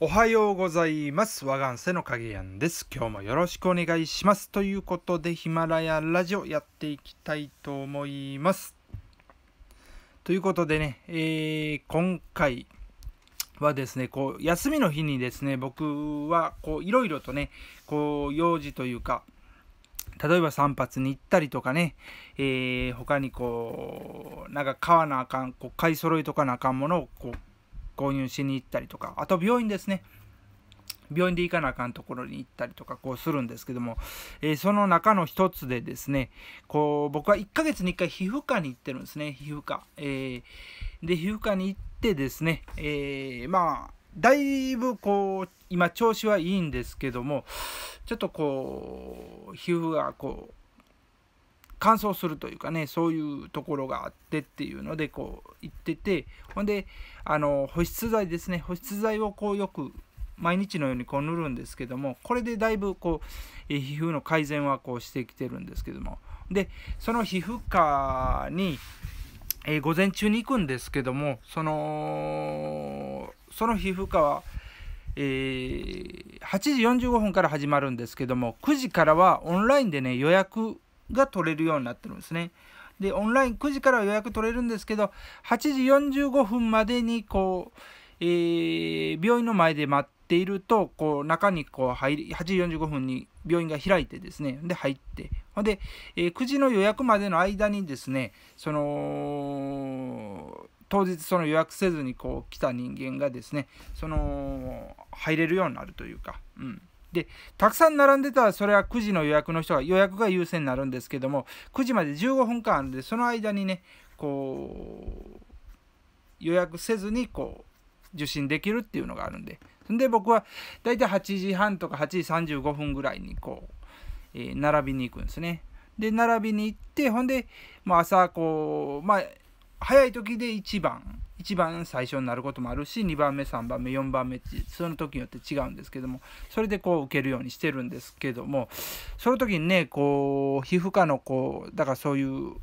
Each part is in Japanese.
おはようございます。我がんせの影やんです。今日もよろしくお願いします。ということで、ヒマラヤラジオやっていきたいと思います。ということでね、えー、今回はですね、こう、休みの日にですね、僕は、こう、いろいろとね、こう、用事というか、例えば散髪に行ったりとかね、えー、他にこう、なんか買わなあかん、こう買い揃えとかなあかんものをこう購入しに行ったりとか、あと病院ですね。病院で行かなあかんところに行ったりとかこうするんですけども、えー、その中の一つでですねこう僕は1ヶ月に1回皮膚科に行ってるんですね皮膚科、えー、で皮膚科に行ってですね、えー、まあだいぶこう今調子はいいんですけどもちょっとこう皮膚がこう乾燥するというかねそういうところがあってっていうのでこう行っててほんであの保湿剤ですね保湿剤をこうよく毎日のようにこう塗るんですけどもこれでだいぶこう皮膚の改善はこうしてきてるんですけどもでその皮膚科に、えー、午前中に行くんですけどもそのその皮膚科はえー、8時45分から始まるんですけども9時からはオンラインでね予約が取れるようになってるんですね。で、オンライン9時から予約取れるんですけど、8時45分までに、こう、えー、病院の前で待っていると、こう、中にこう入り、8時45分に病院が開いてですね、で、入って、ほんで、えー、9時の予約までの間にですね、その、当日その予約せずにこう来た人間がですね、その、入れるようになるというか、うん。でたくさん並んでたらそれは9時の予約の人が予約が優先になるんですけども9時まで15分間あるんでその間にねこう予約せずにこう受信できるっていうのがあるんでで僕はだいたい8時半とか8時35分ぐらいにこう、えー、並びに行くんですねで並びに行ってほんで、まあ、朝こうまあ早い時で1番1番最初になることもあるし2番目3番目4番目ってその時によって違うんですけどもそれでこう受けるようにしてるんですけどもその時にねこう皮膚科のこうだからそういう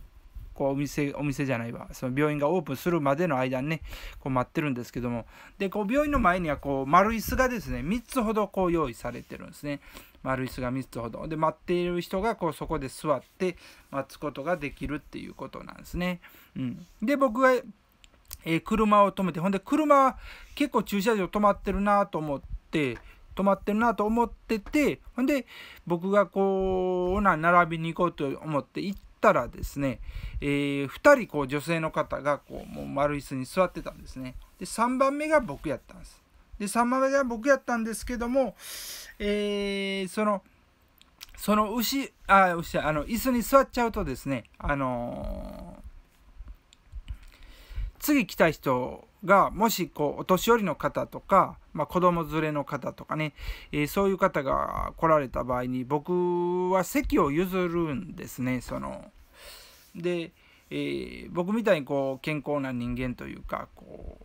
こうお店お店じゃないわその病院がオープンするまでの間にねこう待ってるんですけどもでこう病院の前にはこう丸椅子がですね3つほどこう用意されてるんですね丸椅子が3つほどで待っている人がこうそこで座って待つことができるっていうことなんですね。で僕が、えー、車を止めてほんで車結構駐車場止まってるなと思って止まってるなと思っててほんで僕がこうな並びに行こうと思って行ったらですね、えー、2人こう女性の方がこうもう丸椅子に座ってたんですねで3番目が僕やったんですで3番目が僕やったんですけども、えー、そのその牛あ牛あの椅子に座っちゃうとですねあの次来た人がもしこうお年寄りの方とか、まあ、子供連れの方とかね、えー、そういう方が来られた場合に僕は席を譲るんですね。そので、えー、僕みたいにこう健康な人間というかこ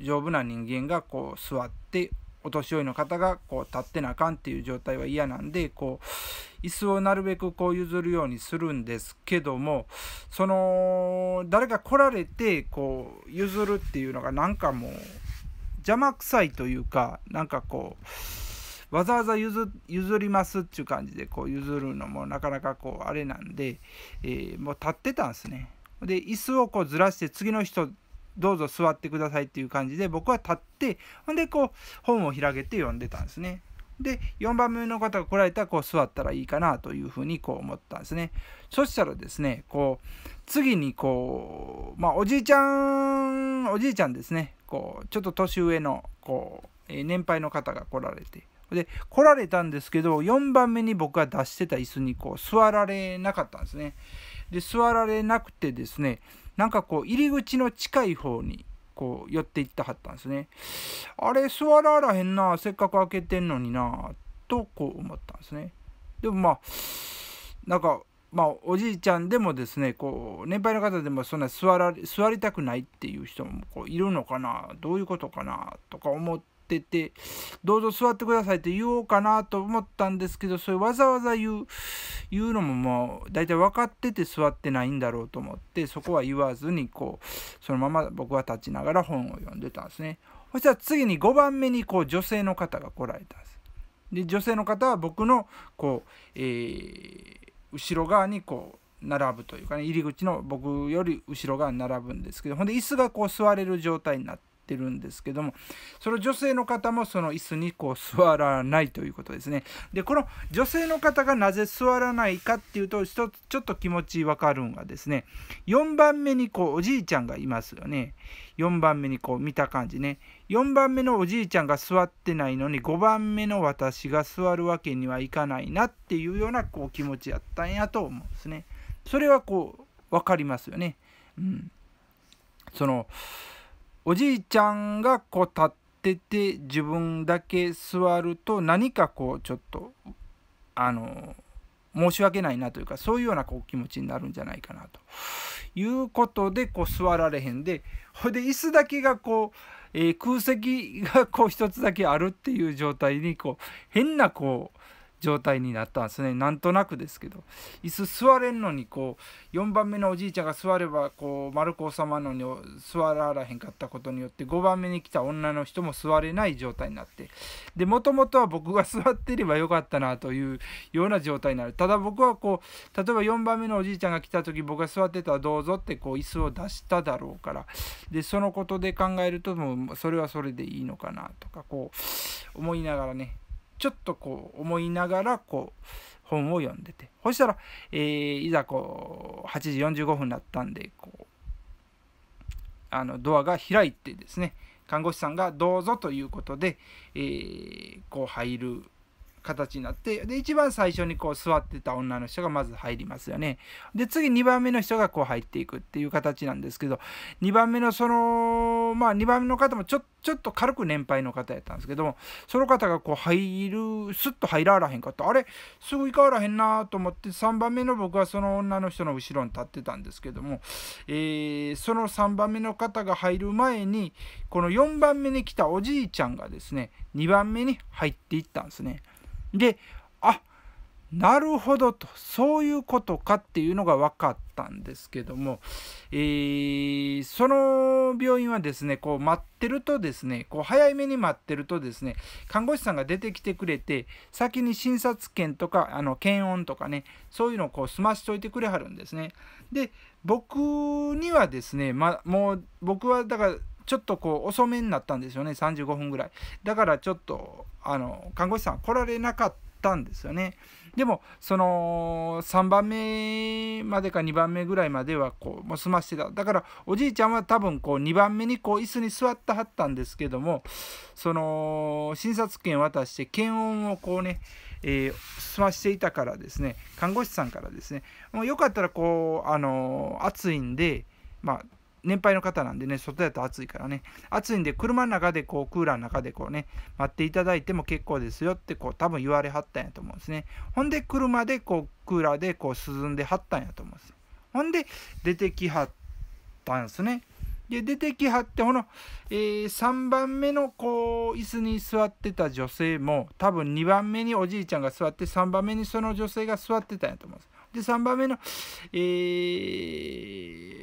う丈夫な人間がこう座ってお年寄りの方がこう立ってなあかんっていう状態は嫌なんでこう椅子をなるべくこう譲るようにするんですけどもその誰か来られてこう譲るっていうのがなんかもう邪魔くさいというかなんかこうわざわざ譲りますっていう感じでこう譲るのもなかなかこうあれなんで、えー、もう立ってたんですね。で椅子をこうずらして次の人どうぞ座ってくださいっていう感じで僕は立ってほんでこう本を開けて読んでたんですね。で4番目の方が来られたらこう座ったらいいかなというふうにこう思ったんですね。そしたらですねこう次にこうまあおじいちゃんおじいちゃんですねこうちょっと年上のこう、年配の方が来られてで来られたんですけど4番目に僕が出してた椅子にこう座られなかったんですね。で座られなくてですねなんかこう入り口の近い方にこう寄っていってはったんですねあれ座ららへんなせっかく開けてんのになとこう思ったんですねでもまあなんかまあおじいちゃんでもですねこう年配の方でもそんな座ら座りたくないっていう人もこういるのかなどういうことかなとか思ってってて、どうぞ座ってくださいって言おうかなと思ったんですけど、それわざわざ言う、言うのももう大体分かってて座ってないんだろうと思って、そこは言わずに、こう、そのまま僕は立ちながら本を読んでたんですね。そしたら次に5番目にこう女性の方が来られたんです。で、女性の方は僕の、こう、えー、後ろ側にこう、並ぶというかね入り口の僕より後ろ側に並ぶんですけどほんで椅子がこう座れる状態になっってるんですけどもその女性の方もその椅子にこう座らないということですねでこの女性の方がなぜ座らないかっていうと一つちょっと気持ちわかるんがですね4番目にこうおじいちゃんがいますよね4番目にこう見た感じね4番目のおじいちゃんが座ってないのに5番目の私が座るわけにはいかないなっていうようなこう気持ちやったんやと思うんですね。それはこう分かりますよね。うん、そのおじいちゃんがこう立ってて自分だけ座ると何かこうちょっとあの申し訳ないなというかそういうようなこう気持ちになるんじゃないかなということでこう座られへんでほいで椅子だけがこう、えー、空席がこう一つだけあるっていう状態にこう変なこう状態になったんですねなんとなくですけど椅子座れんのにこう4番目のおじいちゃんが座ればこう丸子収まるのに座らへんかったことによって5番目に来た女の人も座れない状態になってでもともとは僕が座ってればよかったなというような状態になるただ僕はこう例えば4番目のおじいちゃんが来た時僕が座ってたらどうぞってこう椅子を出しただろうからでそのことで考えるともうそれはそれでいいのかなとかこう思いながらねちょっとこう思いながらこう本を読んでてそしたら、えー、いざこう8時45分になったんでこうあのドアが開いてですね看護師さんが「どうぞ」ということで、えー、こう入る形になってで一番最初にこう座ってた女の人がまず入りますよねで次2番目の人がこう入っていくっていう形なんですけど2番目のそのまあ2番目の方もちょっとちょっと軽く年配の方やったんですけどもその方がこう入るスッと入らあらへんかったあれすぐ行かあらへんなと思って3番目の僕はその女の人の後ろに立ってたんですけども、えー、その3番目の方が入る前にこの4番目に来たおじいちゃんがですね2番目に入っていったんですね。であなるほどとそういうことかっていうのが分かったんですけども、えー、その病院はですねこう待ってるとですねこう早めに待ってるとですね看護師さんが出てきてくれて先に診察券とかあの検温とかねそういうのをこう済ましておいてくれはるんですね。で僕にはですね、ま、もう僕はだからちょっとこう遅めになったんですよね35分ぐらいだからちょっとあの看護師さん来られなかったんですよね。でもその3番目までか2番目ぐらいまではこうもう済ましてただからおじいちゃんは多分こう2番目にこう椅子に座ってはったんですけどもその診察券渡して検温をこうねえー、済ましていたからですね看護師さんからですねもうよかったらこうあのー、暑いんでまあ年配の方なんでね、外だと暑いからね、暑いんで、車の中でこう、クーラーの中でこうね、待っていただいても結構ですよって、こう、多分言われはったんやと思うんですね。ほんで、車でこう、クーラーでこう、涼んではったんやと思うんです。ほんで、出てきはったんですね。で、出てきはって、この、えー、3番目のこう、椅子に座ってた女性も、多分2番目におじいちゃんが座って、3番目にその女性が座ってたんやと思うんです。で、3番目の、え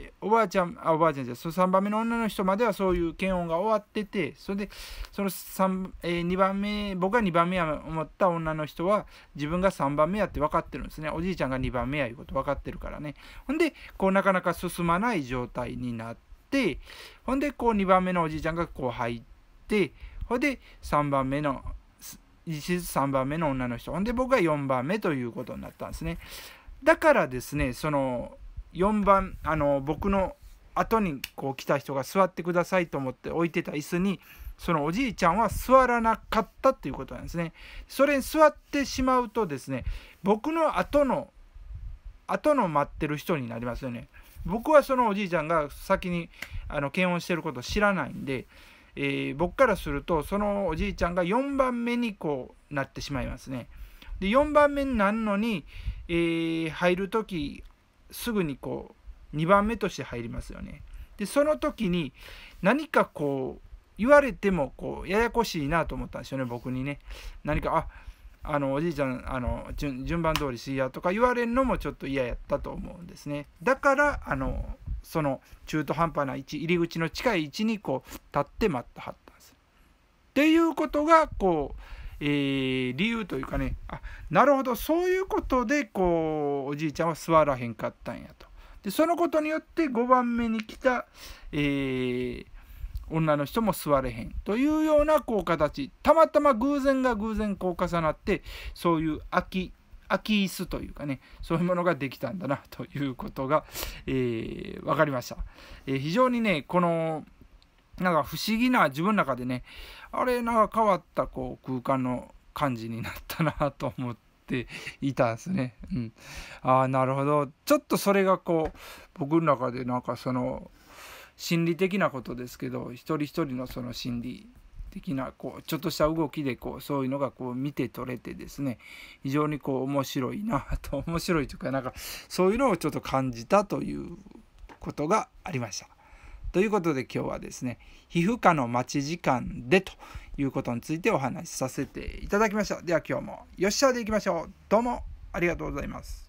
ーおばあちゃん、あ、おばあちゃんじゃ、その3番目の女の人まではそういう検温が終わってて、それで、その3、えー、2番目、僕が2番目や思った女の人は、自分が3番目やって分かってるんですね。おじいちゃんが2番目やいうこと分かってるからね。ほんで、こう、なかなか進まない状態になって、ほんで、こう、2番目のおじいちゃんがこう入って、ほんで、3番目の、3番目の女の人、ほんで、僕が4番目ということになったんですね。だからですね、その、4番あの僕の後にこう来た人が座ってくださいと思って置いてた椅子にそのおじいちゃんは座らなかったっていうことなんですね。それに座ってしまうとですね僕の後の後の待ってる人になりますよね。僕はそのおじいちゃんが先にあの検温してることを知らないんで、えー、僕からするとそのおじいちゃんが4番目にこうなってしまいますね。で4番目になるのに、えー、入る時すぐにこう2番目として入りますよね。でその時に何かこう言われてもこうややこしいなと思ったんですよね僕にね。何かああのおじいちゃんあの順番通りしやとか言われるのもちょっと嫌やったと思うんですね。だからあのその中途半端な位置入り口の近い位置にこう立って待ってはったんです。っていうことがこうえー、理由というかねあなるほどそういうことでこうおじいちゃんは座らへんかったんやとでそのことによって5番目に来た、えー、女の人も座れへんというようなこう形たまたま偶然が偶然こう重なってそういう空き空き椅子というかねそういうものができたんだなということが、えー、分かりました、えー、非常にねこのなんか不思議な自分の中でねあれなんか変わったこう空間の感じになったなと思っていたんですね。うん、ああなるほどちょっとそれがこう僕の中でなんかその心理的なことですけど一人一人のその心理的なこうちょっとした動きでこうそういうのがこう見て取れてですね非常にこう面白いなと面白いというかなんかそういうのをちょっと感じたということがありました。ということで今日はですね皮膚科の待ち時間でということについてお話しさせていただきましたでは今日もよっしゃでいきましょうどうもありがとうございます